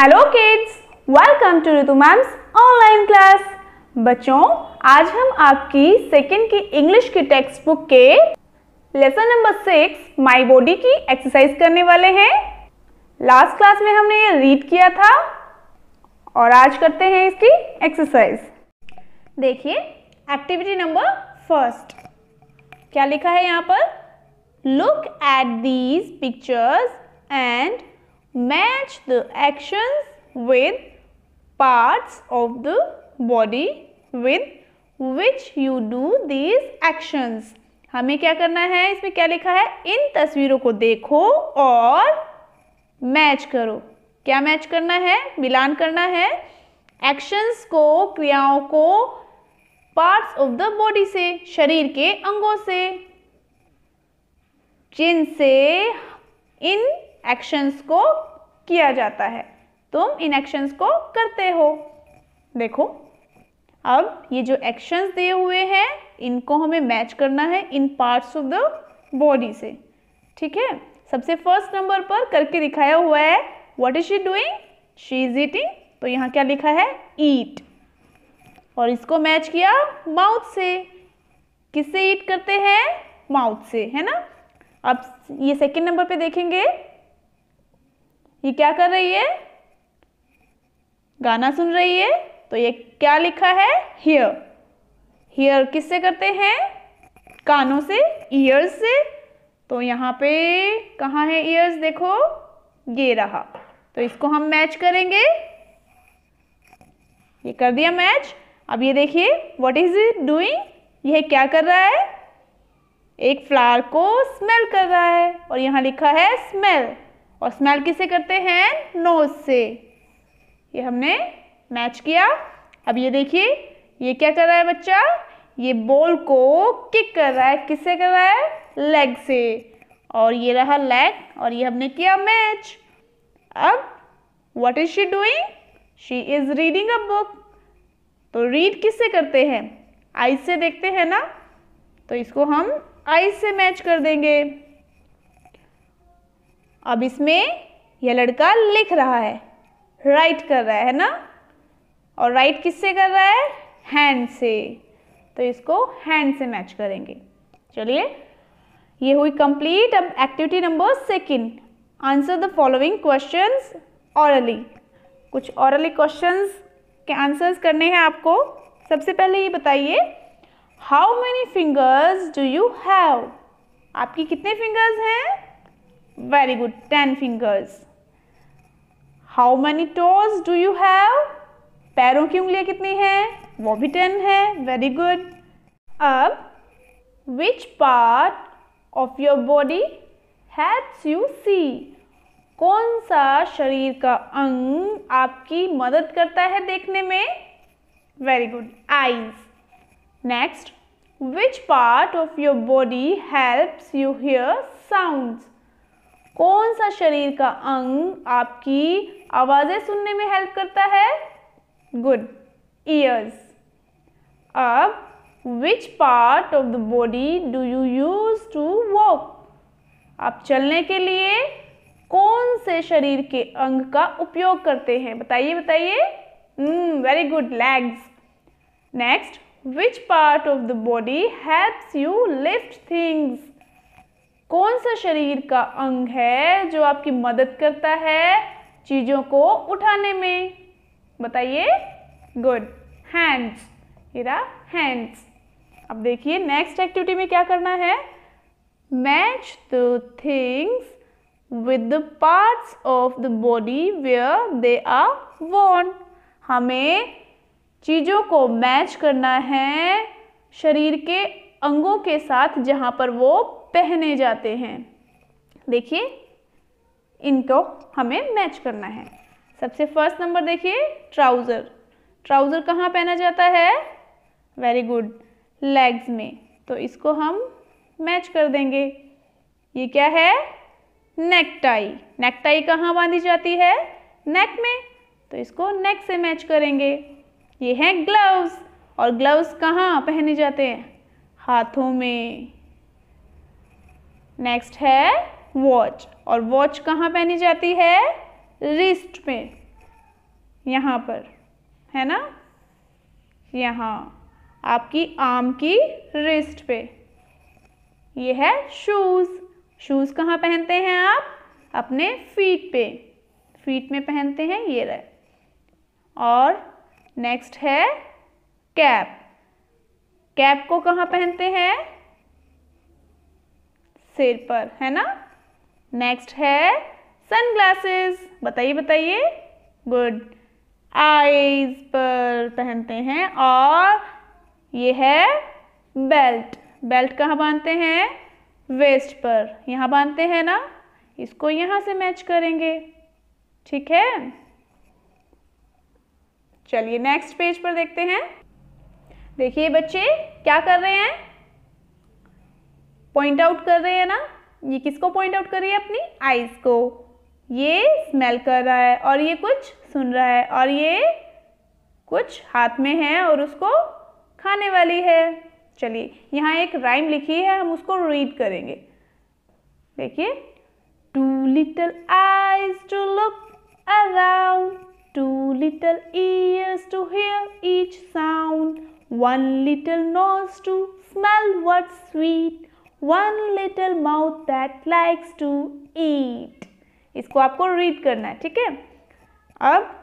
hello kids welcome to Ritu ma'am's online class बच्चों आज हम आपकी सेकंड की इंग्लिश की टेक्स्ट बुक के lesson number six my body की एक्सरसाइज करने वाले हैं लास्ट क्लास में हमने ये रीड किया था और आज करते हैं इसकी एक्सरसाइज देखिए एक्टिविटी नंबर फर्स्ट क्या लिखा है यहाँ पर look at these pictures and match the actions with parts of the body with which you do these actions हमें क्या करना है इसमें क्या लिखा है इन तस्वीरों को देखो और मैच करो क्या मैच करना है मिलान करना है एक्शंस को क्रियाओं को पार्ट्स ऑफ द बॉडी से शरीर के अंगों से जिनसे इन एक्शंस को किया जाता है तुम इन एक्शंस को करते हो देखो अब ये जो एक्शंस दिए हुए हैं इनको हमें मैच करना है in parts of the body से ठीक है सबसे फर्स्ट नंबर पर करके दिखाया हुआ है what is she doing she is eating तो यहाँ क्या लिखा है ईट और इसको मैच किया माउथ से किससे ईट करते हैं माउथ से है ना अब ये सेकेंड नंबर पे देखेंगे ये क्या कर रही है गाना सुन रही है तो ये क्या लिखा है हियर हियर किससे करते हैं कानों से ईयर्स से तो यहाँ पे कहाँ है ईयर्स देखो ये रहा तो इसको हम मैच करेंगे ये कर दिया मैच अब ये देखिए व्हाट इज इट डूइंग यह क्या कर रहा है एक फ्लावर को स्मेल कर रहा है और यहाँ लिखा है स्मेल और स्मेल किसे करते हैं नोज से ये हमने मैच किया अब ये देखिए ये क्या कर रहा है बच्चा ये बॉल को किक कर रहा है किससे कर रहा है लेग से और ये रहा लेग और ये हमने किया मैच अब what is she doing she is reading a book तो रीड किससे करते हैं आई से देखते हैं ना तो इसको हम आई से मैच कर देंगे अब इसमें यह लड़का लिख रहा है राइट कर रहा है ना और राइट किससे कर रहा है हैंड से तो इसको हैंड से मैच करेंगे चलिए ये हुई कंप्लीट अब activity number second answer the following questions orally कुछ ऑरली क्वेश्चंस के आंसर्स करने हैं आपको सबसे पहले ये बताइए how many fingers do you have आपकी कितने फिंगर्स हैं very good 10 fingers how many toes do you have pairon ki ungliyan kitni हैं wo bhi 10 hai very good ab which part of your body helps you see कौन सा शरीर का अंग आपकी मदद करता है देखने में very good eyes next which part of your body helps you hear sounds कौन सा शरीर का अंग आपकी आवाज़ें सुनने में हेल्प करता है गुड ईयर्स अब which part of the body do you use to walk आप चलने के लिए कौन से शरीर के अंग का उपयोग करते हैं बताइए बताइए very good legs next which part of the body helps you lift things कौन सा शरीर का अंग है जो आपकी मदद करता है चीज़ों को उठाने में बताइए गुड हैंड्स हेरा हैंड्स अब देखिए नेक्स्ट एक्टिविटी में क्या करना है match the things with the parts of the body where they are worn हमें चीज़ों को मैच करना है शरीर के अंगों के साथ जहाँ पर वो पहने जाते हैं देखिए इनको हमें मैच करना है सबसे फर्स्ट नंबर देखिए ट्राउज़र ट्राउज़र कहाँ पहना जाता है वेरी गुड लेग्स में तो इसको हम मैच कर देंगे ये क्या है नेक टाई नेक टाई कहाँ बांधी जाती है नेक में तो इसको नेक से मैच करेंगे ये हैं ग्लव्स और ग्लव्स कहाँ पहने जाते हैं हाथों में नेक्स्ट है वॉच और वॉच कहाँ पहनी जाती है रिस्ट में यहाँ पर है ना यहाँ आपकी आम की रिस्ट पे ये है शूज़ शूज़ कहाँ पहनते हैं आप अपने फीट पे फीट में पहनते हैं ये रहे और नेक्स्ट है कैप कैप को कहाँ पहनते हैं सिर पर है ना नेक्स्ट है सन ग्लासेस बताइए बताइए गुड आईज पर पहनते हैं और ये है बेल्ट बेल्ट कहाँ बांधते हैं वेस्ट पर यहाँ बांधते हैं ना इसको यहाँ से मैच करेंगे ठीक है चलिए नेक्स्ट पेज पर देखते हैं देखिए बच्चे क्या कर रहे हैं पॉइंट आउट कर रहे हैं ना ये किसको पॉइंट आउट कर रही है अपनी आइज़ को ये स्मेल कर रहा है और ये कुछ सुन रहा है और ये कुछ हाथ में है और उसको खाने वाली है चलिए यहाँ एक राइम लिखी है हम उसको रीड करेंगे देखिए two little eyes to look around two little ears to hear each sound one little nose to smell what sweet one little mouth that likes to eat इसको आपको रीड करना है ठीक है अब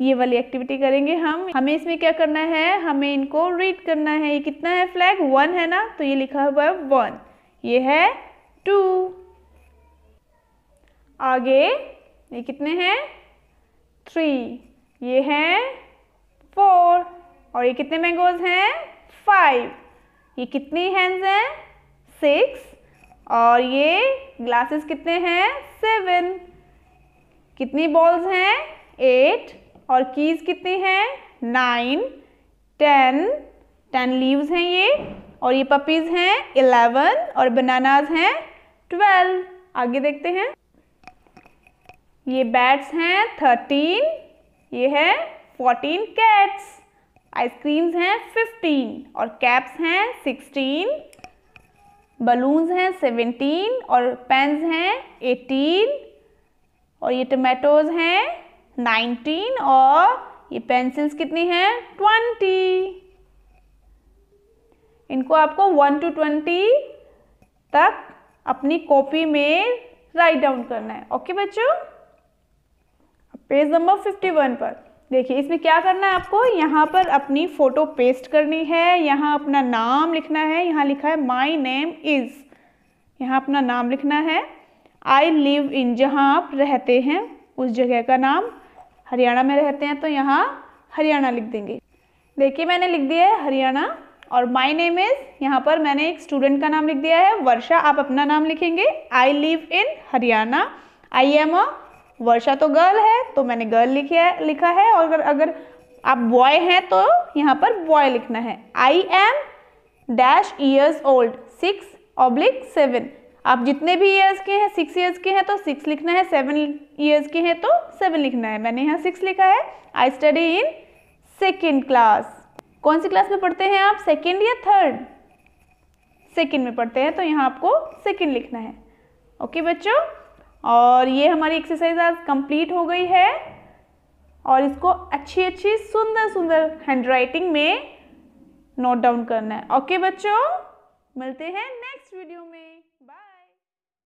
ये वाली एक्टिविटी करेंगे हम हमें इसमें क्या करना है हमें इनको रीड करना है ये कितना है फ्लैग वन है ना तो ये लिखा हुआ है वन ये है टू आगे ये कितने हैं थ्री ये हैं फोर और ये कितने मैंगोज हैं फाइव ये कितने हैंड्स हैं सिक्स और ये ग्लासेस कितने हैं सेवन कितनी बॉल्स हैं एट और कीज कितनी हैं नाइन टेन टेन लीव्स हैं ये और ये पपीज़ हैं इलेवन और बनानाज हैं ट्वेल्व आगे देखते हैं ये बैट्स हैं थर्टीन ये है फोर्टीन कैट्स आइसक्रीम्स हैं फिफ्टीन और कैप्स हैं सिक्सटीन बलून्स हैं सेवेंटीन और पेन्स हैं एटीन और ये टमेटोज हैं नाइनटीन और ये पेंसिल्स कितनी हैं ट्वेंटी इनको आपको वन टू ट्वेंटी तक अपनी कॉपी में राइट डाउन करना है ओके बच्चों पेज नंबर फिफ्टी वन पर देखिए इसमें क्या करना है आपको यहाँ पर अपनी फ़ोटो पेस्ट करनी है यहाँ अपना नाम लिखना है यहाँ लिखा है माई नेम इज़ यहाँ अपना नाम लिखना है आई लिव इन जहाँ आप रहते हैं उस जगह का नाम हरियाणा में रहते हैं तो यहाँ हरियाणा लिख देंगे देखिए मैंने लिख दिया है हरियाणा और माय नेम इज़ यहाँ पर मैंने एक स्टूडेंट का नाम लिख दिया है वर्षा आप अपना नाम लिखेंगे I live in Haryana I am a Varsha तो गर्ल है तो मैंने गर्ल लिखा लिखा है और अगर अगर आप बॉय हैं तो यहाँ पर बॉय लिखना है I am dash years old six oblique seven आप जितने भी ईयर्स के हैं सिक्स ईयर्स के हैं तो सिक्स लिखना है सेवन ईयर्स के हैं तो सेवन लिखना है मैंने यहाँ सिक्स लिखा है I study in second class कौन सी क्लास में पढ़ते हैं आप सेकेंड या थर्ड सेकेंड में पढ़ते हैं तो यहाँ आपको सेकेंड लिखना है ओके बच्चों और ये हमारी एक्सरसाइज आज कंप्लीट हो गई है और इसको अच्छी अच्छी सुंदर सुंदर हैंडराइटिंग में नोट डाउन करना है ओके बच्चों मिलते हैं नेक्स्ट वीडियो में